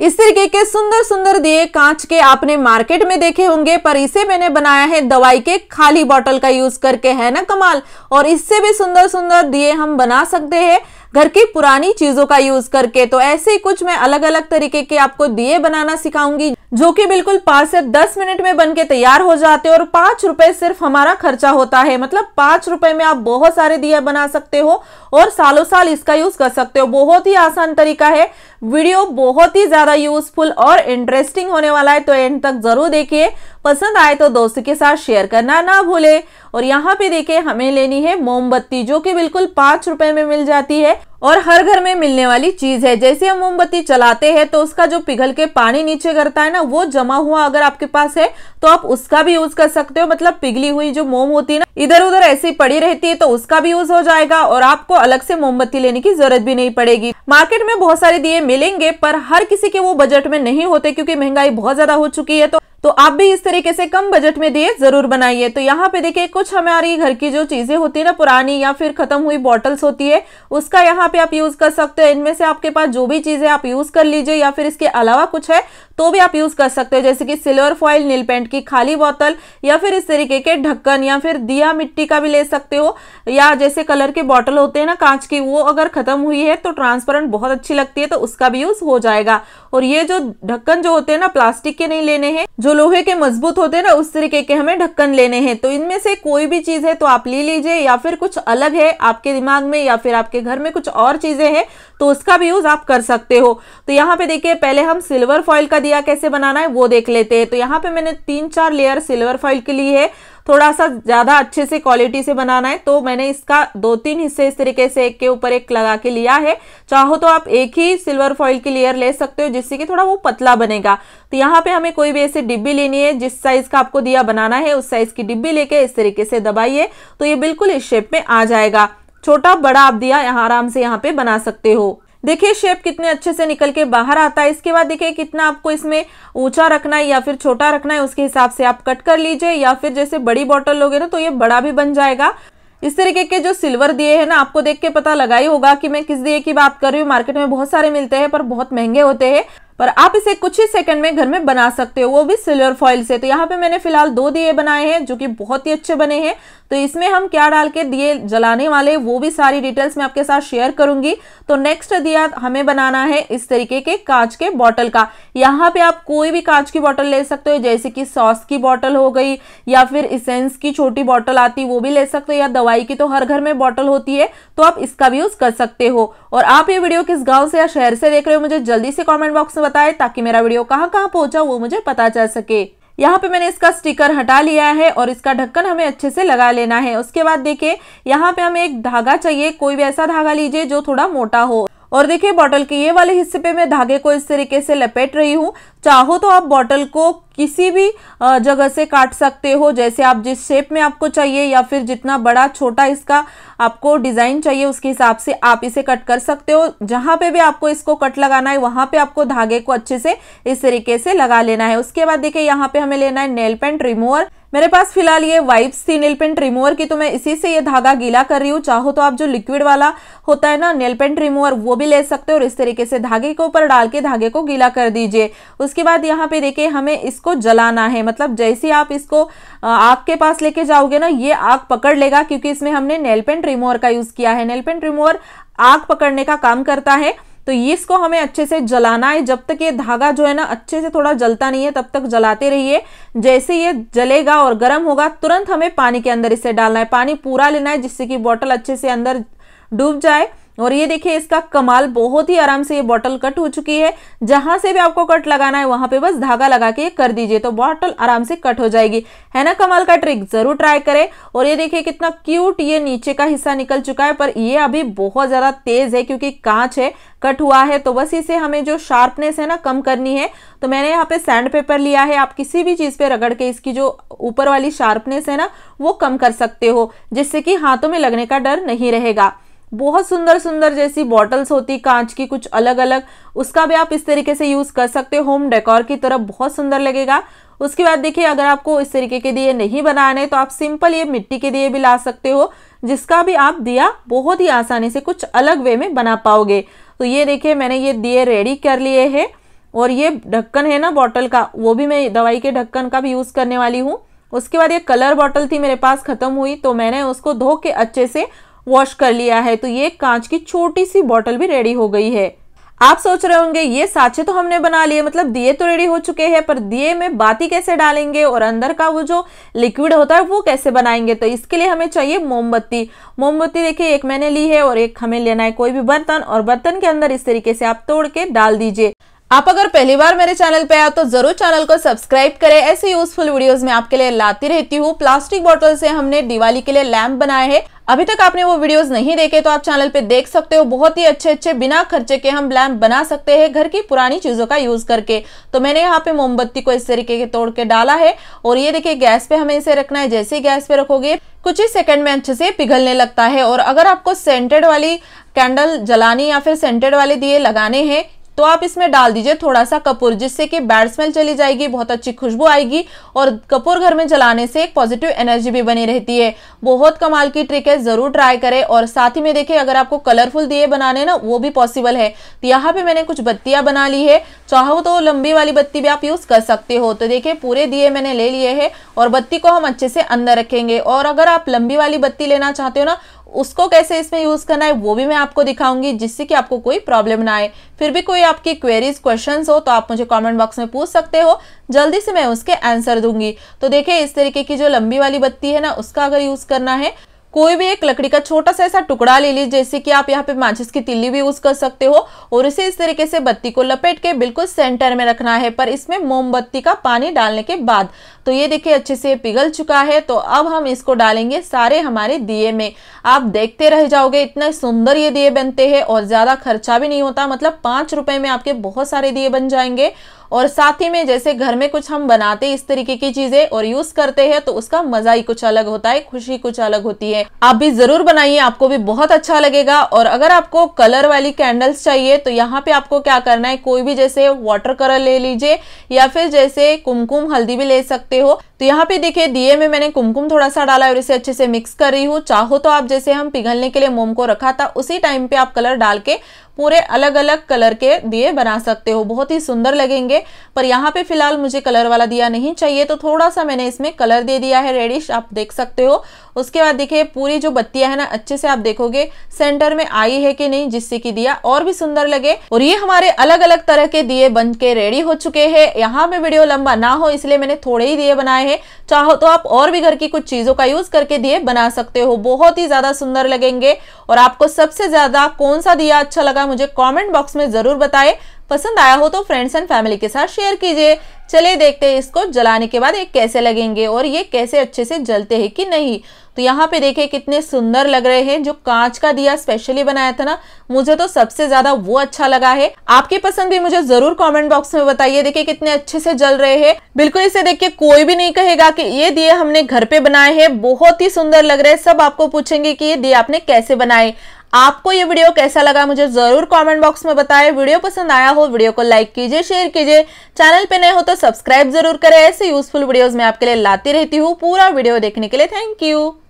इस तरीके के सुंदर सुंदर दिए कांच के आपने मार्केट में देखे होंगे पर इसे मैंने बनाया है दवाई के खाली बॉटल का यूज करके है ना कमाल और इससे भी सुंदर सुंदर दिए हम बना सकते हैं घर की पुरानी चीजों का यूज करके तो ऐसे कुछ मैं अलग अलग तरीके के आपको दिए बनाना सिखाऊंगी जो कि बिल्कुल पाँच से दस मिनट में बनके तैयार हो जाते हैं और पाँच रुपए सिर्फ हमारा खर्चा होता है मतलब पाँच रुपए में आप बहुत सारे दिया बना सकते हो और सालों साल इसका यूज़ कर सकते हो बहुत ही आसान तरीका है वीडियो बहुत ही ज़्यादा यूजफुल और इंटरेस्टिंग होने वाला है तो एंड तक ज़रूर देखिए पसंद आए तो दोस्तों के साथ शेयर करना ना भूले और यहाँ पे देखिए हमें लेनी है मोमबत्ती जो कि बिल्कुल पांच रुपए में मिल जाती है और हर घर में मिलने वाली चीज है जैसे हम मोमबत्ती चलाते हैं तो उसका जो पिघल के पानी नीचे करता है ना वो जमा हुआ अगर आपके पास है तो आप उसका भी यूज कर सकते हो मतलब पिघली हुई जो मोम होती है ना इधर उधर ऐसी पड़ी रहती है तो उसका भी यूज हो जाएगा और आपको अलग से मोमबत्ती लेने की जरूरत भी नहीं पड़ेगी मार्केट में बहुत सारे दिए मिलेंगे पर हर किसी के वो बजट में नहीं होते क्योंकि महंगाई बहुत ज्यादा हो चुकी है तो तो आप भी इस तरीके से कम बजट में दिए जरूर बनाइए तो यहाँ पे देखिए कुछ हमारी घर की जो चीजें होती है ना पुरानी या फिर खत्म हुई बॉटल्स होती है उसका यहाँ पे आप यूज कर सकते हो इनमें से आपके पास जो भी चीजें आप यूज कर लीजिए या फिर इसके अलावा कुछ है तो भी आप यूज कर सकते हो जैसे कि सिल्वर फॉइल नील पेंट की खाली बोतल या फिर इस तरीके के ढक्कन या फिर दिया या मिट्टी का भी ले सकते हो या जैसे कलर के बॉटल होते हैं ना कांच की वो अगर ख़त्म हुई है तो ट्रांसपेरेंट बहुत अच्छी लगती है तो उसका भी यूज़ हो जाएगा और ये जो ढक्कन जो होते हैं ना प्लास्टिक के नहीं लेने हैं जो लोहे के मजबूत होते हैं ना उस तरीके के हमें ढक्कन लेने हैं तो इनमें से कोई भी चीज़ है तो आप ले लीजिए या फिर कुछ अलग है आपके दिमाग में या फिर आपके घर में कुछ और चीज़ें हैं तो उसका भी यूज़ आप कर सकते हो तो यहाँ पे देखिए पहले हम सिल्वर फॉइल का दिया कैसे बनाना है वो देख लेते हैं तो यहाँ पे मैंने तीन चार लेयर सिल्वर फॉइल के लिए है थोड़ा सा ज़्यादा अच्छे से क्वालिटी से बनाना है तो मैंने इसका दो तीन हिस्से इस तरीके से एक के ऊपर एक लगा के लिया है चाहो तो आप एक ही सिल्वर फॉइल की लेयर ले सकते हो जिससे कि थोड़ा वो पतला बनेगा तो यहाँ पे हमें कोई भी ऐसी डिब्बी लेनी है जिस साइज का आपको दिया बनाना है उस साइज की डिब्बी लेके इस तरीके से दबाइए तो ये बिल्कुल इस शेप में आ जाएगा छोटा बड़ा आप दिया यहाँ आराम से यहाँ पे बना सकते हो देखिए शेप कितने अच्छे से निकल के बाहर आता है इसके बाद देखिए कितना आपको इसमें ऊंचा रखना है या फिर छोटा रखना है उसके हिसाब से आप कट कर लीजिए या फिर जैसे बड़ी बॉटल लोगे ना तो ये बड़ा भी बन जाएगा इस तरीके के जो सिल्वर दिए हैं ना आपको देख के पता लगा ही होगा कि मैं किस दिए की बात कर रही हूँ मार्केट में बहुत सारे मिलते हैं पर बहुत महंगे होते हैं पर आप इसे कुछ ही सेकंड में घर में बना सकते हो वो भी सिल्वर फॉइल से तो यहाँ पे मैंने फिलहाल दो दिए बनाए हैं जो कि बहुत ही अच्छे बने हैं तो इसमें हम क्या डाल के दिए जलाने वाले वो भी सारी डिटेल्स मैं आपके साथ शेयर करूंगी तो नेक्स्ट दिया हमें बनाना है इस तरीके के कांच के बॉटल का यहाँ पे आप कोई भी कांच की बॉटल ले सकते हो जैसे कि सॉस की बॉटल हो गई या फिर इसेंस की छोटी बॉटल आती वो भी ले सकते हो या दवाई की तो हर घर में बॉटल होती है तो आप इसका भी यूज कर सकते हो और आप ये वीडियो किस गाँव से या शहर से देख रहे हो मुझे जल्दी से कॉमेंट बॉक्स में बताए ताकि मेरा वीडियो कहाँ कहाँ पहुंचा वो मुझे पता चल सके यहाँ पे मैंने इसका स्टिकर हटा लिया है और इसका ढक्कन हमें अच्छे से लगा लेना है उसके बाद देखिए यहाँ पे हमें एक धागा चाहिए कोई भी ऐसा धागा लीजिए जो थोड़ा मोटा हो और देखिए बॉटल के ये वाले हिस्से पे मैं धागे को इस तरीके से लपेट रही हूँ चाहो तो आप बॉटल को किसी भी जगह से काट सकते हो जैसे आप जिस शेप में आपको चाहिए या फिर जितना बड़ा छोटा इसका आपको डिज़ाइन चाहिए उसके हिसाब से आप इसे कट कर सकते हो जहाँ पे भी आपको इसको कट लगाना है वहाँ पे आपको धागे को अच्छे से इस तरीके से लगा लेना है उसके बाद देखिए यहाँ पे हमें लेना है नेल पेंट रिमूवर मेरे पास फिलहाल ये वाइप्स थी नेल पेंट रिमूवर की तो मैं इसी से ये धागा गीला कर रही हूँ चाहो तो आप जो लिक्विड वाला होता है ना नेल पेंट रिमूवर वो भी ले सकते हो और इस तरीके से धागे के ऊपर डाल के धागे को गीला कर दीजिए उसके बाद यहाँ पे देखिए हमें इसको जलाना है मतलब जैसे आप इसको आग के पास लेके जाओगे ना ये आग पकड़ लेगा क्योंकि इसमें हमने नेल पेंट रिमूवर का यूज़ किया है नेल पेंट रिमूवर आग पकड़ने का काम करता है तो ये इसको हमें अच्छे से जलाना है जब तक ये धागा जो है ना अच्छे से थोड़ा जलता नहीं है तब तक जलाते रहिए जैसे ये जलेगा और गर्म होगा तुरंत हमें पानी के अंदर इसे डालना है पानी पूरा लेना है जिससे कि बॉटल अच्छे से अंदर डूब जाए और ये देखिए इसका कमाल बहुत ही आराम से ये बॉटल कट हो चुकी है जहां से भी आपको कट लगाना है वहां पे बस धागा लगा के कर दीजिए तो बॉटल आराम से कट हो जाएगी है ना कमाल का ट्रिक जरूर ट्राई करें और ये देखिए कितना क्यूट ये नीचे का हिस्सा निकल चुका है पर ये अभी बहुत ज़्यादा तेज़ है क्योंकि कांच है कट हुआ है तो बस इसे हमें जो शार्पनेस है ना कम करनी है तो मैंने यहाँ पे सैंड पेपर लिया है आप किसी भी चीज़ पे रगड़ के इसकी जो ऊपर वाली शार्पनेस है ना वो कम कर सकते हो जिससे कि हाथों में लगने का डर नहीं रहेगा बहुत सुंदर सुंदर जैसी बॉटल्स होती कांच की कुछ अलग अलग उसका भी आप इस तरीके से यूज़ कर सकते होम डेकोर की तरफ बहुत सुंदर लगेगा उसके बाद देखिए अगर आपको इस तरीके के दिए नहीं बनाने तो आप सिंपल ये मिट्टी के दिए भी ला सकते हो जिसका भी आप दिया बहुत ही आसानी से कुछ अलग वे में बना पाओगे तो ये देखिए मैंने ये दिए रेडी कर लिए हैं और ये ढक्कन है ना बॉटल का वो भी मैं दवाई के ढक्कन का भी यूज़ करने वाली हूँ उसके बाद ये कलर बॉटल थी मेरे पास ख़त्म हुई तो मैंने उसको धो के अच्छे से वॉश कर लिया है तो ये कांच की छोटी सी बॉटल भी रेडी हो गई है आप सोच रहे होंगे ये साचे तो हमने बना लिए मतलब दिए तो रेडी हो चुके हैं पर दिए में बाती कैसे डालेंगे और अंदर का वो जो लिक्विड होता है वो कैसे बनाएंगे तो इसके लिए हमें चाहिए मोमबत्ती मोमबत्ती देखिए एक मैंने ली है और एक हमें लेना है कोई भी बर्तन और बर्तन के अंदर इस तरीके से आप तोड़ के डाल दीजिए आप अगर पहली बार मेरे चैनल पे आए तो जरूर चैनल को सब्सक्राइब करें ऐसे यूजफुल वीडियोस में आपके लिए लाती रहती हूँ प्लास्टिक बोतल से हमने दिवाली के लिए लैम्प बनाए हैं अभी तक आपने वो वीडियोस नहीं देखे तो आप चैनल पे देख सकते हो बहुत ही अच्छे अच्छे बिना खर्चे के हम लैम्प बना सकते हैं घर की पुरानी चीज़ों का यूज़ करके तो मैंने यहाँ पे मोमबत्ती को इस तरीके के तोड़ के डाला है और ये देखिए गैस पे हमें इसे रखना है जैसे ही गैस पे रखोगे कुछ ही सेकंड में अच्छे से पिघलने लगता है और अगर आपको सेंटेड वाली कैंडल जलानी या फिर सेंटेड वाले दिए लगाने हैं तो आप इसमें डाल दीजिए थोड़ा सा कपूर जिससे कि बैड स्मेल चली जाएगी बहुत अच्छी खुशबू आएगी और कपूर घर में जलाने से एक पॉजिटिव एनर्जी भी बनी रहती है बहुत कमाल की ट्रिक है ज़रूर ट्राई करें और साथ ही में देखें अगर आपको कलरफुल दिए बनाने ना वो भी पॉसिबल है तो यहाँ पर मैंने कुछ बत्तियां बना ली है चाहो तो लंबी वाली बत्ती भी आप यूज़ कर सकते हो तो देखिये पूरे दिए मैंने ले लिए है और बत्ती को हम अच्छे से अंदर रखेंगे और अगर आप लंबी वाली बत्ती लेना चाहते हो ना उसको कैसे इसमें यूज़ करना है वो भी मैं आपको दिखाऊंगी जिससे कि आपको कोई प्रॉब्लम ना आए फिर भी कोई आपकी क्वेरीज क्वेश्चन हो तो आप मुझे कॉमेंट बॉक्स में पूछ सकते हो जल्दी से मैं उसके आंसर दूंगी तो देखिए इस तरीके की जो लंबी वाली बत्ती है ना उसका अगर यूज़ करना है कोई भी एक लकड़ी का छोटा सा ऐसा टुकड़ा ले लीजिए जैसे कि आप यहाँ पे माचिस की तिल्ली भी यूज कर सकते हो और इसे इस तरीके से बत्ती को लपेट के बिल्कुल सेंटर में रखना है पर इसमें मोमबत्ती का पानी डालने के बाद तो ये देखिए अच्छे से पिघल चुका है तो अब हम इसको डालेंगे सारे हमारे दिए में आप देखते रह जाओगे इतने सुंदर ये दिए बनते हैं और ज़्यादा खर्चा भी नहीं होता मतलब पाँच रुपये में आपके बहुत सारे दिए बन जाएंगे और साथ ही में जैसे घर में कुछ हम बनाते इस तरीके की चीजें और यूज करते हैं तो उसका मजा ही कुछ अलग होता है खुशी कुछ अलग होती है आप भी जरूर बनाइए आपको भी बहुत अच्छा लगेगा और अगर आपको कलर वाली कैंडल्स चाहिए तो यहाँ पे आपको क्या करना है कोई भी जैसे वाटर कलर ले लीजिए या फिर जैसे कुमकुम हल्दी भी ले सकते हो तो यहाँ पे देखिये दिए में मैंने कुमकुम थोड़ा सा डाला और इसे अच्छे से मिक्स कर रही हूँ चाहो तो आप जैसे हम पिघलने के लिए मोम को रखा था उसी टाइम पे आप कलर डाल के पूरे अलग अलग कलर के दिए बना सकते हो बहुत ही सुंदर लगेंगे पर यहाँ पे फिलहाल मुझे कलर वाला दिया नहीं चाहिए तो थोड़ा सा मैंने इसमें कलर दे दिया है रेडिश आप देख सकते हो उसके बाद देखिए पूरी जो बत्तियां है ना अच्छे से आप देखोगे सेंटर में आई है कि नहीं जिससे कि दिया और भी सुंदर लगे और ये हमारे अलग अलग तरह के दिए बन के रेडी हो चुके हैं यहाँ पे वीडियो लंबा ना हो इसलिए मैंने थोड़े ही दिए बनाए हैं चाहो तो आप और भी घर की कुछ चीजों का यूज करके दिए बना सकते हो बहुत ही ज्यादा सुंदर लगेंगे और आपको सबसे ज्यादा कौन सा दिया अच्छा लगा लगा मुझे कमेंट बॉक्स में ज़रूर बताएं पसंद आया हो तो फ्रेंड्स एंड फैमिली के साथ शेयर कीजिए चलिए देखते हैं इसको जलाने के बाद ये कैसे लगेंगे और ये कैसे अच्छे से जलते हैं कि नहीं तो यहाँ पे देखिए कितने सुंदर लग रहे हैं जो कांच का दिया स्पेशली बनाया था ना मुझे तो सबसे ज्यादा वो अच्छा लगा है आपकी पसंद भी मुझे जरूर कमेंट बॉक्स में बताइए देखिए कितने अच्छे से जल रहे हैं बिल्कुल इसे देख के कोई भी नहीं कहेगा कि ये दिए हमने घर पे बनाए हैं बहुत ही सुंदर लग रहे हैं सब आपको पूछेंगे कि ये दिए आपने कैसे बनाए आपको ये वीडियो कैसा लगा मुझे जरूर कमेंट बॉक्स में बताएं वीडियो पसंद आया हो वीडियो को लाइक कीजिए शेयर कीजिए चैनल पे नए हो तो सब्सक्राइब जरूर करें ऐसे यूजफुल वीडियोस मैं आपके लिए लाती रहती हूँ पूरा वीडियो देखने के लिए थैंक यू